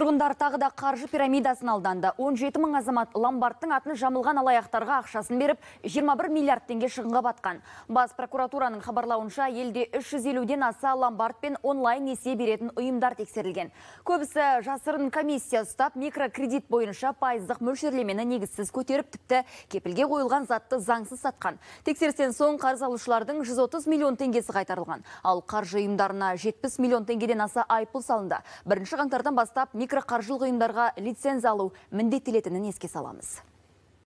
Тұрғындар тағы да қаржы пирамидасын алданды. 17 мың азамат ломбардтың атын жамылған алаяқтарға ақшасын беріп, 21 миллиард тенге шығынға батқан. Бас прокуратураның хабарлауынша елде 350-ден аса ломбард пен онлайн несие беретін ұйымдар тексерілген. Көбісі жасырын комиссия ұстап, микрокредит бойынша пайыздық мөлшерлемені негізсіз көтеріп тіпті кепілге қойылған затты заңсыз сатқан. Тексерістен соң қарыз алушылардың 130 миллион теңгесі қайтарылған. Ал қаржы ұйымдарына 70 миллион теңгеден аса айыппұл салынды. Бірінші қаңтардан бастап микроқаржылық ұйымдарға лицензия алу міндеттелетінін еске саламыз